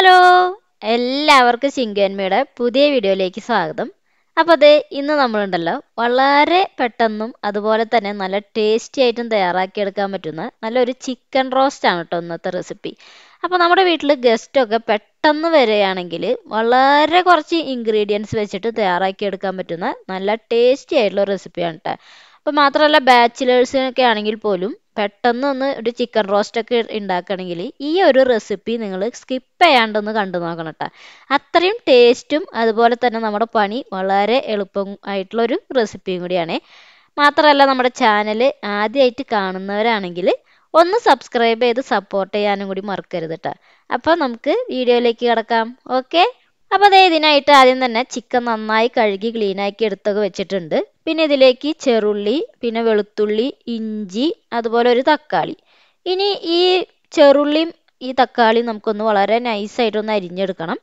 Hello എല്ലാവർക്കും ശിങ്കന്മയുടെ പുതിയ വീഡിയോയിലേക്ക് സ്വാഗതം അപ്പോൾ അത് ഇന്ന് നമ്മളുണ്ടല്ലോ വളരെ പെട്ടെന്നും അതുപോലെ തന്നെ നല്ല ടേസ്റ്റി ആയിട്ടും തയ്യാറാക്കിയെടുക്കാൻ പറ്റുന്ന നല്ലൊരു ചിക്കൻ റോസ്റ്റ് ആണ് കേട്ടോ ഇന്നത്തെ റെസിപ്പി അപ്പോൾ നമ്മുടെ വീട്ടിൽ ഗസ്റ്റൊക്കെ പെട്ടെന്ന് വരികയാണെങ്കിൽ വളരെ കുറച്ച് ഇൻഗ്രീഡിയൻസ് വെച്ചിട്ട് തയ്യാറാക്കിയെടുക്കാൻ പറ്റുന്ന നല്ല ടേസ്റ്റി ആയിട്ടുള്ള റെസിപ്പിയാണ് കേട്ടോ അപ്പം മാത്രമല്ല ബാച്ചിലേഴ്സിനൊക്കെ ആണെങ്കിൽ പോലും പെട്ടെന്ന് ഒന്ന് ഒരു ചിക്കൻ റോസ്റ്റ് ഒക്കെ ഉണ്ടാക്കണമെങ്കിൽ ഈ ഒരു റെസിപ്പി നിങ്ങൾ സ്കിപ്പ് ചെയ്യാണ്ടൊന്ന് കണ്ടു നോക്കണം കേട്ടോ അത്രയും ടേസ്റ്റും അതുപോലെ തന്നെ നമ്മുടെ പണി വളരെ എളുപ്പം ആയിട്ടുള്ളൊരു റെസിപ്പിയും കൂടിയാണ് മാത്രമല്ല നമ്മുടെ ചാനൽ ആദ്യമായിട്ട് കാണുന്നവരാണെങ്കിൽ ഒന്ന് സബ്സ്ക്രൈബ് ചെയ്ത് സപ്പോർട്ട് ചെയ്യാനും കൂടി മറക്കരുത് കേട്ടോ അപ്പോൾ നമുക്ക് വീഡിയോയിലേക്ക് കിടക്കാം ഓക്കെ അപ്പോൾ അതേ ഇതിനായിട്ട് ആദ്യം തന്നെ ചിക്കൻ നന്നായി കഴുകി ക്ലീനാക്കി എടുത്തൊക്കെ വെച്ചിട്ടുണ്ട് പിന്നെ ഇതിലേക്ക് ചെറുള്ളി പിന്നെ വെളുത്തുള്ളി ഇഞ്ചി അതുപോലെ ഒരു തക്കാളി ഇനി ഈ ചെറുള്ളിയും ഈ തക്കാളിയും നമുക്കൊന്ന് വളരെ നൈസായിട്ടൊന്ന് അരിഞ്ഞെടുക്കണം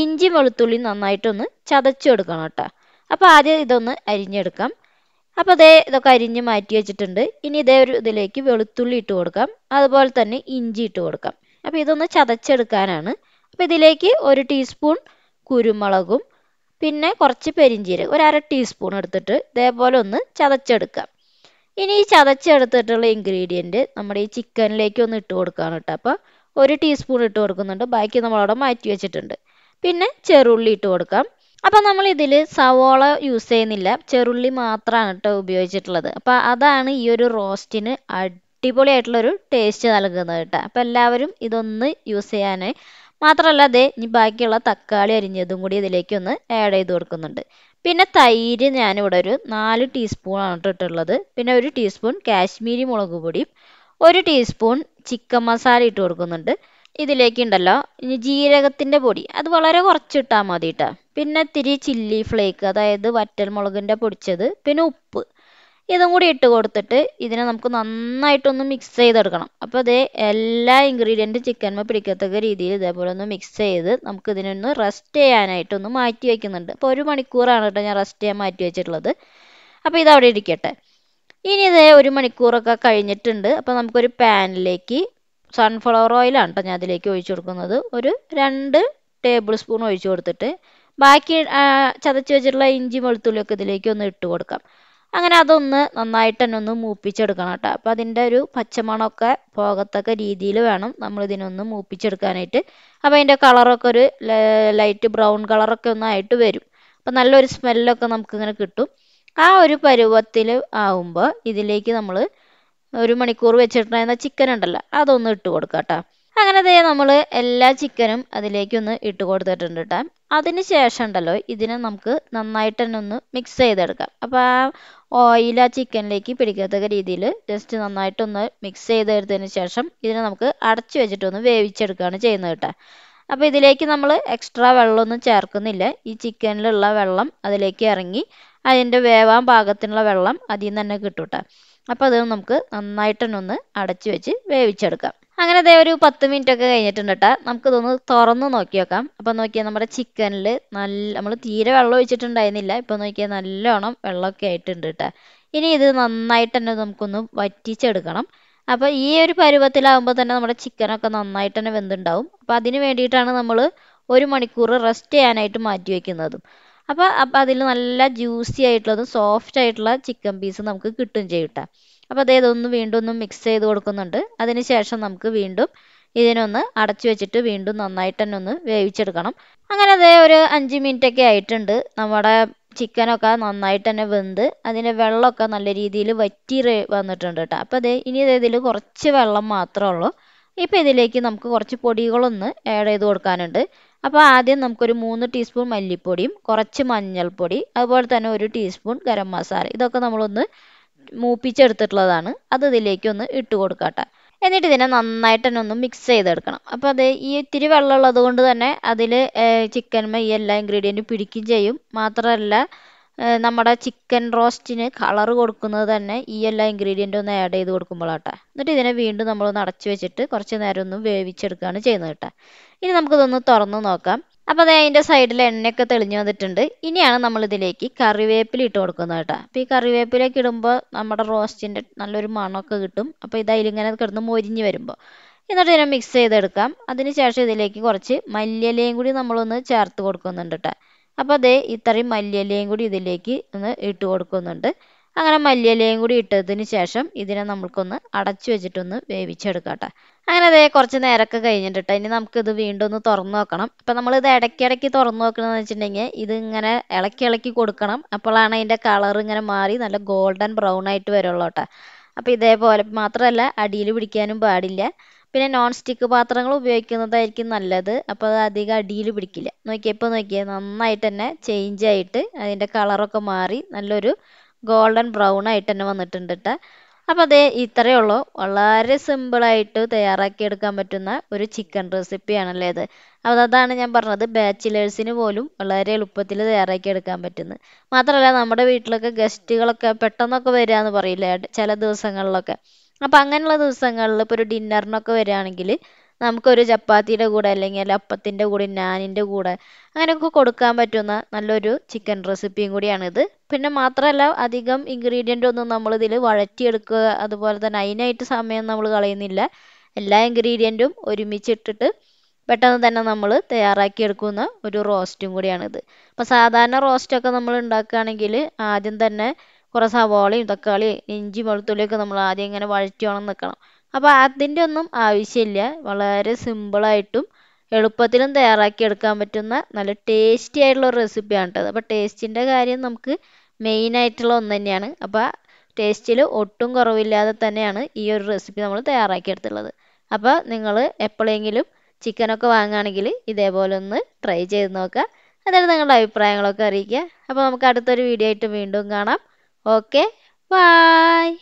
ഇഞ്ചി വെളുത്തുള്ളി നന്നായിട്ടൊന്ന് ചതച്ചെടുക്കണം കേട്ടോ അപ്പോൾ ആദ്യം ഇതൊന്ന് അരിഞ്ഞെടുക്കാം അപ്പോൾ അതേ ഇതൊക്കെ അരിഞ്ഞ് മാറ്റി വെച്ചിട്ടുണ്ട് ഇനി ഇതേ ഒരു ഇതിലേക്ക് വെളുത്തുള്ളി ഇട്ട് കൊടുക്കാം അതുപോലെ തന്നെ ഇഞ്ചി ഇട്ട് കൊടുക്കാം അപ്പോൾ ഇതൊന്ന് ചതച്ചെടുക്കാനാണ് അപ്പോൾ ഇതിലേക്ക് ഒരു ടീസ്പൂൺ കുരുമുളകും പിന്നെ കുറച്ച് പെരിഞ്ചീരകം ഒരു അര ടീസ്പൂൺ എടുത്തിട്ട് ഇതേപോലെ ഒന്ന് ചതച്ചെടുക്കാം ഇനി ഈ ചതച്ചെടുത്തിട്ടുള്ള ഇൻഗ്രീഡിയൻറ്റ് നമ്മുടെ ഈ ചിക്കനിലേക്ക് ഒന്ന് ഇട്ട് കൊടുക്കുകയാണ് കേട്ടോ അപ്പോൾ ഒരു ടീസ്പൂൺ ഇട്ട് കൊടുക്കുന്നുണ്ട് ബാക്കി നമ്മളവിടെ മാറ്റി വെച്ചിട്ടുണ്ട് പിന്നെ ചെറുള്ളി ഇട്ട് കൊടുക്കാം അപ്പോൾ നമ്മൾ ഇതിൽ സവോള യൂസ് ചെയ്യുന്നില്ല ചെറുള്ളി മാത്രമാണ് കേട്ടോ ഉപയോഗിച്ചിട്ടുള്ളത് അപ്പോൾ അതാണ് ഈ ഒരു റോസ്റ്റിന് അടിപൊളിയായിട്ടുള്ളൊരു ടേസ്റ്റ് നൽകുന്നത് കേട്ടോ അപ്പോൾ എല്ലാവരും ഇതൊന്ന് യൂസ് ചെയ്യാനായി മാത്രമല്ല അതെ ഇനി ബാക്കിയുള്ള തക്കാളി അരിഞ്ഞതും കൂടി ഇതിലേക്ക് ഒന്ന് ആഡ് ചെയ്ത് കൊടുക്കുന്നുണ്ട് പിന്നെ തൈര് ഞാനിവിടെ ഒരു നാല് ടീസ്പൂണാണ് ഇട്ടിട്ടുള്ളത് പിന്നെ ഒരു ടീസ്പൂൺ കാശ്മീരി മുളക് പൊടിയും ഒരു ടീസ്പൂൺ ചിക്കൻ മസാല ഇട്ട് കൊടുക്കുന്നുണ്ട് ഉണ്ടല്ലോ ഇനി ജീരകത്തിൻ്റെ പൊടി അത് വളരെ കുറച്ചിട്ടാൽ മതി കേട്ടോ പിന്നെ ഇത്തിരി ചില്ലി ഫ്ലേക്ക് അതായത് വറ്റൽ മുളകിൻ്റെ പൊടിച്ചത് പിന്നെ ഉപ്പ് ഇതും കൂടി ഇട്ട് കൊടുത്തിട്ട് ഇതിനെ നമുക്ക് നന്നായിട്ടൊന്ന് മിക്സ് ചെയ്തെടുക്കണം അപ്പം ഇതേ എല്ലാ ഇൻഗ്രീഡിയൻറ്റും ചിക്കൻമ പിടിക്കത്തക്ക രീതിയിൽ ഇതേപോലെ ഒന്ന് മിക്സ് ചെയ്ത് നമുക്ക് ഇതിനൊന്ന് റെസ്റ്റ് ചെയ്യാനായിട്ടൊന്ന് മാറ്റി വയ്ക്കുന്നുണ്ട് അപ്പോൾ ഒരു മണിക്കൂറാണ് കേട്ടോ ഞാൻ റെസ്റ്റ് ചെയ്യാൻ മാറ്റി വെച്ചിട്ടുള്ളത് അപ്പോൾ ഇത് അവിടെ ഇരിക്കട്ടെ ഇനി ഇതേ ഒരു മണിക്കൂറൊക്കെ കഴിഞ്ഞിട്ടുണ്ട് അപ്പോൾ നമുക്കൊരു പാനിലേക്ക് സൺഫ്ലവർ ഓയിലാണ് കേട്ടോ ഞാൻ അതിലേക്ക് ഒഴിച്ചു കൊടുക്കുന്നത് ഒരു രണ്ട് ടേബിൾ സ്പൂൺ ഒഴിച്ചു കൊടുത്തിട്ട് ബാക്കി ചതച്ച് വെച്ചിട്ടുള്ള ഇഞ്ചി വെളുത്തുള്ളിയൊക്കെ ഇതിലേക്ക് ഒന്ന് ഇട്ട് കൊടുക്കാം അങ്ങനെ അതൊന്ന് നന്നായിട്ട് തന്നെ ഒന്ന് മൂപ്പിച്ചെടുക്കണം കേട്ടോ അപ്പോൾ അതിൻ്റെ ഒരു പച്ചമണമൊക്കെ പോകത്തക്ക രീതിയിൽ വേണം നമ്മൾ ഇതിനൊന്ന് മൂപ്പിച്ചെടുക്കാനായിട്ട് അപ്പോൾ അതിൻ്റെ കളറൊക്കെ ഒരു ലൈറ്റ് ബ്രൗൺ കളറൊക്കെ ഒന്നായിട്ട് വരും അപ്പോൾ നല്ലൊരു സ്മെല്ലൊക്കെ നമുക്കിങ്ങനെ കിട്ടും ആ ഒരു പരുവത്തിൽ ആവുമ്പോൾ ഇതിലേക്ക് നമ്മൾ ഒരു മണിക്കൂർ വെച്ചിട്ടുണ്ടായിരുന്ന ചിക്കൻ ഉണ്ടല്ലോ അതൊന്ന് ഇട്ട് കൊടുക്കാം കേട്ടോ അങ്ങനെ ദേ നമ്മൾ എല്ലാ ചിക്കനും അതിലേക്കൊന്ന് ഇട്ട് കൊടുത്തിട്ടുണ്ട് കേട്ടോ അതിന് ശേഷം ഉണ്ടല്ലോ ഇതിനെ നമുക്ക് നന്നായിട്ട് തന്നെ ഒന്ന് മിക്സ് ചെയ്തെടുക്കാം അപ്പോൾ ആ ഓയിൽ ആ ചിക്കനിലേക്ക് പിടിക്കത്തക്ക രീതിയിൽ ജസ്റ്റ് നന്നായിട്ടൊന്ന് മിക്സ് ചെയ്തെടുത്തതിന് ശേഷം ഇതിനെ നമുക്ക് അടച്ചു വെച്ചിട്ടൊന്ന് വേവിച്ചെടുക്കുകയാണ് ചെയ്യുന്നത് കേട്ടോ അപ്പോൾ ഇതിലേക്ക് നമ്മൾ എക്സ്ട്രാ വെള്ളമൊന്നും ചേർക്കുന്നില്ല ഈ ചിക്കനിലുള്ള വെള്ളം അതിലേക്ക് ഇറങ്ങി അതിൻ്റെ വേവാൻ ഭാഗത്തിനുള്ള വെള്ളം അതിൽ നിന്ന് തന്നെ കിട്ടും കേട്ടോ അപ്പോൾ അത് നമുക്ക് നന്നായിട്ടൊന്ന് അടച്ചു വെച്ച് വേവിച്ചെടുക്കാം അങ്ങനെ ദേ ഒരു പത്ത് മിനിറ്റ് ഒക്കെ കഴിഞ്ഞിട്ടുണ്ട് കേട്ടോ ഇതൊന്ന് തുറന്ന് നോക്കി നോക്കാം അപ്പൊ നോക്കിയാൽ നമ്മുടെ ചിക്കനിൽ നല്ല നമ്മൾ തീരെ വെള്ളം ഒഴിച്ചിട്ടുണ്ടായിരുന്നില്ല ഇപ്പൊ നോക്കിയാൽ നല്ലോണം വെള്ളമൊക്കെ ആയിട്ടുണ്ട് കേട്ടോ ഇനി ഇത് നന്നായിട്ട് തന്നെ നമുക്കൊന്ന് വറ്റിച്ചെടുക്കണം അപ്പോൾ ഈ ഒരു പരുവത്തിലാവുമ്പോൾ തന്നെ നമ്മുടെ ചിക്കനൊക്കെ നന്നായിട്ട് തന്നെ വെന്തുണ്ടാവും അപ്പോൾ അതിന് വേണ്ടിയിട്ടാണ് നമ്മൾ ഒരു മണിക്കൂർ റെസ്റ്റ് ചെയ്യാനായിട്ട് മാറ്റി വെക്കുന്നതും അപ്പോൾ അപ്പം അതിൽ നല്ല ജ്യൂസി ആയിട്ടുള്ളതും സോഫ്റ്റ് ആയിട്ടുള്ള ചിക്കൻ പീസ് നമുക്ക് കിട്ടും ചെയ്യട്ടെ അപ്പോൾ അതേ ഇതൊന്ന് വീണ്ടും ഒന്ന് മിക്സ് ചെയ്ത് കൊടുക്കുന്നുണ്ട് അതിന് ശേഷം നമുക്ക് വീണ്ടും ഇതിനൊന്ന് അടച്ചു വെച്ചിട്ട് വീണ്ടും നന്നായിട്ട് തന്നെ ഒന്ന് വേവിച്ചെടുക്കണം അങ്ങനെ അതേ ഒരു അഞ്ച് മിനിറ്റ് ഒക്കെ ആയിട്ടുണ്ട് നമ്മുടെ ചിക്കനൊക്കെ നന്നായിട്ട് തന്നെ വെന്ത് അതിൻ്റെ വെള്ളമൊക്കെ നല്ല രീതിയിൽ വറ്റി വന്നിട്ടുണ്ട് കേട്ടോ അപ്പോൾ അതേ ഇനി ഇതിൽ കുറച്ച് വെള്ളം മാത്രമേ ഉള്ളൂ ഇപ്പോൾ ഇതിലേക്ക് നമുക്ക് കുറച്ച് പൊടികളൊന്ന് ആഡ് ചെയ്ത് കൊടുക്കാനുണ്ട് അപ്പോൾ ആദ്യം നമുക്കൊരു മൂന്ന് ടീസ്പൂൺ മല്ലിപ്പൊടിയും കുറച്ച് മഞ്ഞൾപ്പൊടി അതുപോലെ തന്നെ ഒരു ടീസ്പൂൺ ഗരം മസാല ഇതൊക്കെ നമ്മളൊന്ന് മൂപ്പിച്ചെടുത്തിട്ടുള്ളതാണ് അത് ഇതിലേക്ക് ഒന്ന് ഇട്ട് കൊടുക്കട്ടെ എന്നിട്ട് ഇതിനെ നന്നായിട്ട് തന്നെ ഒന്ന് മിക്സ് ചെയ്തെടുക്കണം അപ്പോൾ അത് ഈ ഇത്തിരി വെള്ളമുള്ളത് കൊണ്ട് തന്നെ അതിൽ ചിക്കൻ ഈ എല്ലാ ഇൻഗ്രീഡിയൻറ്റും പിടിക്കുകയും ചെയ്യും മാത്രമല്ല നമ്മുടെ ചിക്കൻ റോസ്റ്റിന് കളർ കൊടുക്കുന്നത് തന്നെ ഈ എല്ലാ ഇൻഗ്രീഡിയൻറ്റും ഒന്ന് ആഡ് ചെയ്ത് കൊടുക്കുമ്പോഴാട്ടെ എന്നിട്ട് ഇതിനെ വീണ്ടും നമ്മളൊന്ന് അടച്ചു വെച്ചിട്ട് കുറച്ച് നേരം ഒന്ന് വേവിച്ചെടുക്കുകയാണ് ചെയ്യുന്നത് കേട്ടോ ഇനി നമുക്കിതൊന്ന് തുറന്ന് നോക്കാം അപ്പോൾ അതേ അതിൻ്റെ സൈഡിൽ എണ്ണയൊക്കെ തെളിഞ്ഞു വന്നിട്ടുണ്ട് ഇനിയാണ് നമ്മൾ ഇതിലേക്ക് കറിവേപ്പില ഇട്ട് കൊടുക്കുന്നത് കേട്ടോ അപ്പോൾ ഈ കറിവേപ്പിലേക്ക് ഇടുമ്പോൾ നമ്മുടെ റോസ്റ്റിൻ്റെ നല്ലൊരു മണമൊക്കെ കിട്ടും അപ്പോൾ ഇത് അതിലിങ്ങനെ കിടന്ന് മൊരിഞ്ഞ് വരുമ്പോൾ എന്നിട്ട് ഇതിനെ മിക്സ് ചെയ്തെടുക്കാം ശേഷം ഇതിലേക്ക് കുറച്ച് മല്ലിയിലയും കൂടി നമ്മളൊന്ന് ചേർത്ത് കൊടുക്കുന്നുണ്ട് കേട്ടോ അപ്പോൾ അതേ ഇത്രയും മല്ലിയിലയും കൂടി ഇതിലേക്ക് ഒന്ന് ഇട്ട് കൊടുക്കുന്നുണ്ട് അങ്ങനെ മല്ലിയിലയും കൂടി ഇട്ടതിന് ശേഷം ഇതിനെ നമുക്കൊന്ന് അടച്ചു വെച്ചിട്ടൊന്ന് വേവിച്ചെടുക്കാം അങ്ങനെ അതേ കുറച്ച് നേരമൊക്കെ കഴിഞ്ഞിട്ട് ഇനി നമുക്കിത് വീണ്ടും ഒന്ന് തുറന്നു നോക്കണം അപ്പം നമ്മളിത് ഇടയ്ക്കിടയ്ക്ക് തുറന്നു നോക്കണമെന്ന് വെച്ചിട്ടുണ്ടെങ്കിൽ ഇത് ഇങ്ങനെ ഇളക്കി ഇളക്കി കൊടുക്കണം അപ്പോഴാണ് അതിൻ്റെ കളർ ഇങ്ങനെ മാറി നല്ല ഗോൾഡൻ ബ്രൗൺ ആയിട്ട് വരുള്ളൂ കേട്ടോ അപ്പോൾ ഇതേപോലെ മാത്രമല്ല അടിയിൽ പിടിക്കാനും പാടില്ല പിന്നെ നോൺ സ്റ്റിക്ക് പാത്രങ്ങൾ ഉപയോഗിക്കുന്നതായിരിക്കും നല്ലത് അപ്പോൾ അത് അധികം അടിയിൽ പിടിക്കില്ല നോക്കിയേ ഇപ്പോൾ നോക്കിയേ നന്നായിട്ട് തന്നെ ചേഞ്ച് ആയിട്ട് അതിൻ്റെ കളറൊക്കെ മാറി നല്ലൊരു ഗോൾഡൻ ബ്രൗൺ ആയിട്ട് തന്നെ വന്നിട്ടുണ്ട് കേട്ടോ അപ്പോൾ അതേ ഇത്രയേ ഉള്ളൂ വളരെ സിമ്പിളായിട്ട് എടുക്കാൻ പറ്റുന്ന ഒരു ചിക്കൻ റെസിപ്പിയാണല്ലേ ഇത് അപ്പോൾ അതാണ് ഞാൻ പറഞ്ഞത് ബാച്ചിലേഴ്സിന് പോലും വളരെ എളുപ്പത്തിൽ തയ്യാറാക്കി എടുക്കാൻ പറ്റുന്നത് മാത്രമല്ല നമ്മുടെ വീട്ടിലൊക്കെ ഗസ്റ്റുകളൊക്കെ പെട്ടെന്നൊക്കെ വരിക എന്ന് പറയില്ലേ ചില ദിവസങ്ങളിലൊക്കെ അപ്പം അങ്ങനെയുള്ള ദിവസങ്ങളിൽ ഇപ്പോൾ ഒരു ഡിന്നറിനൊക്കെ വരികയാണെങ്കിൽ നമുക്കൊരു ചപ്പാത്തിയുടെ കൂടെ അല്ലെങ്കിൽ അപ്പത്തിന്റെ അപ്പത്തിൻ്റെ കൂടെ നാനിൻ്റെ കൂടെ അങ്ങനെയൊക്കെ കൊടുക്കാൻ പറ്റുന്ന നല്ലൊരു ചിക്കൻ റെസിപ്പിയും കൂടിയാണിത് പിന്നെ മാത്രമല്ല അധികം ഇൻഗ്രീഡിയൻ്റ് ഒന്നും നമ്മളിതിൽ വഴറ്റിയെടുക്കുക അതുപോലെ തന്നെ അതിനായിട്ട് സമയം നമ്മൾ കളയുന്നില്ല എല്ലാ ഇൻഗ്രീഡിയൻറ്റും ഒരുമിച്ചിട്ടിട്ട് പെട്ടെന്ന് തന്നെ നമ്മൾ തയ്യാറാക്കിയെടുക്കുന്ന ഒരു റോസ്റ്റും കൂടിയാണിത് അപ്പോൾ സാധാരണ റോസ്റ്റൊക്കെ നമ്മൾ ഉണ്ടാക്കുകയാണെങ്കിൽ ആദ്യം തന്നെ കുറേ സവാളയും തക്കാളി ഇഞ്ചി വെളുത്തുള്ളിയൊക്കെ നമ്മൾ ആദ്യം ഇങ്ങനെ വഴറ്റിയോണം നിൽക്കണം അപ്പോൾ അതിൻ്റെ ഒന്നും ആവശ്യമില്ല വളരെ സിമ്പിളായിട്ടും എളുപ്പത്തിലും എടുക്കാൻ പറ്റുന്ന നല്ല ടേസ്റ്റി ആയിട്ടുള്ള ഒരു റെസിപ്പിയാണ് കേട്ടത് അപ്പോൾ ടേസ്റ്റിൻ്റെ കാര്യം നമുക്ക് മെയിൻ ആയിട്ടുള്ള ഒന്ന് തന്നെയാണ് അപ്പോൾ ടേസ്റ്റിൽ ഒട്ടും കുറവില്ലാതെ തന്നെയാണ് ഈ ഒരു റെസിപ്പി നമ്മൾ തയ്യാറാക്കിയെടുത്തുള്ളത് അപ്പോൾ നിങ്ങൾ എപ്പോഴെങ്കിലും ചിക്കനൊക്കെ വാങ്ങുകയാണെങ്കിൽ ഇതേപോലെ ഒന്ന് ട്രൈ ചെയ്ത് നോക്കുക എന്നിട്ട് നിങ്ങളുടെ അഭിപ്രായങ്ങളൊക്കെ അറിയിക്കുക അപ്പോൾ നമുക്ക് അടുത്തൊരു വീഡിയോ ആയിട്ട് വീണ്ടും കാണാം Okay, bye.